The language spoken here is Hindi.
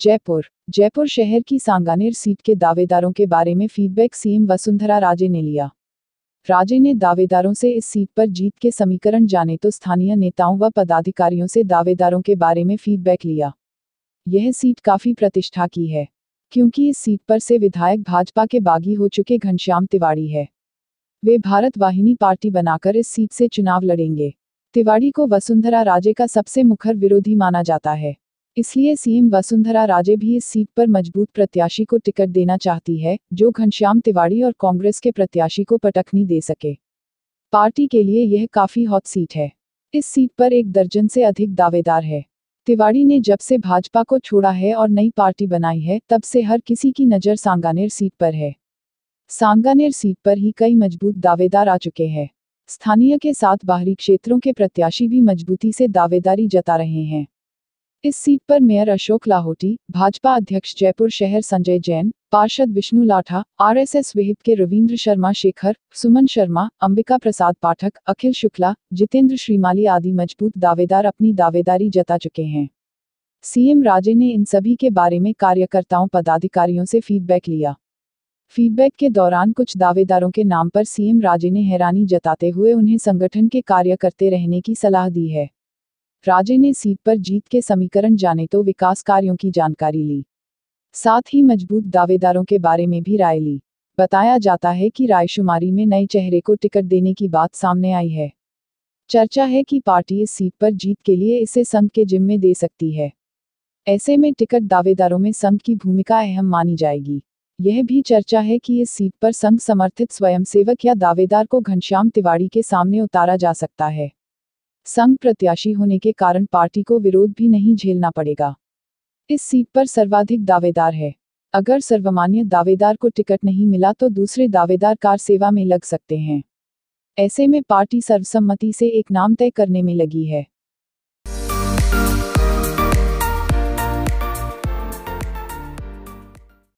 जयपुर जयपुर शहर की सांगानेर सीट के दावेदारों के बारे में फीडबैक सीएम वसुंधरा राजे ने लिया राजे ने दावेदारों से इस सीट पर जीत के समीकरण जाने तो स्थानीय नेताओं व पदाधिकारियों से दावेदारों के बारे में फीडबैक लिया यह सीट काफी प्रतिष्ठा की है क्योंकि इस सीट पर से विधायक भाजपा के बागी हो चुके घनश्याम तिवाड़ी है वे भारत वाहिनी पार्टी बनाकर इस सीट से चुनाव लड़ेंगे तिवाड़ी को वसुंधरा राजे का सबसे मुखर विरोधी माना जाता है इसलिए सीएम वसुंधरा राजे भी इस सीट पर मजबूत प्रत्याशी को टिकट देना चाहती है जो घनश्याम तिवाड़ी और कांग्रेस के प्रत्याशी को पटखनी दे सके पार्टी के लिए यह काफी हॉट सीट है इस सीट पर एक दर्जन से अधिक दावेदार है तिवाड़ी ने जब से भाजपा को छोड़ा है और नई पार्टी बनाई है तब से हर किसी की नज़र सांगानेर सीट पर है सांगानेर सीट पर ही कई मजबूत दावेदार आ चुके हैं स्थानीय के साथ बाहरी क्षेत्रों के प्रत्याशी भी मजबूती से दावेदारी जता रहे हैं इस सीट पर मेयर अशोक लाहोटी भाजपा अध्यक्ष जयपुर शहर संजय जैन पार्षद विष्णु लाठा आरएसएस विहिप के रविंद्र शर्मा शेखर सुमन शर्मा अंबिका प्रसाद पाठक अखिल शुक्ला जितेंद्र श्रीमाली आदि मजबूत दावेदार अपनी दावेदारी जता चुके हैं सीएम राजे ने इन सभी के बारे में कार्यकर्ताओं पदाधिकारियों से फीडबैक लिया फीडबैक के दौरान कुछ दावेदारों के नाम पर सीएम राजे ने हैरानी जताते हुए उन्हें संगठन के कार्य करते रहने की सलाह दी है राजे ने सीट पर जीत के समीकरण जाने तो विकास कार्यों की जानकारी ली साथ ही मजबूत दावेदारों के बारे में भी राय ली बताया जाता है कि रायशुमारी में नए चेहरे को टिकट देने की बात सामने आई है चर्चा है कि पार्टी इस सीट पर जीत के लिए इसे संघ के जिम्मे दे सकती है ऐसे में टिकट दावेदारों में संघ की भूमिका अहम मानी जाएगी यह भी चर्चा है कि इस सीट पर संघ समर्थित स्वयंसेवक या दावेदार को घनश्याम तिवाड़ी के सामने उतारा जा सकता है संघ प्रत्याशी होने के कारण पार्टी को विरोध भी नहीं झेलना पड़ेगा इस सीट पर सर्वाधिक दावेदार है अगर सर्वमान्य दावेदार को टिकट नहीं मिला तो दूसरे दावेदार कार सेवा में लग सकते हैं ऐसे में पार्टी सर्वसम्मति से एक नाम तय करने में लगी है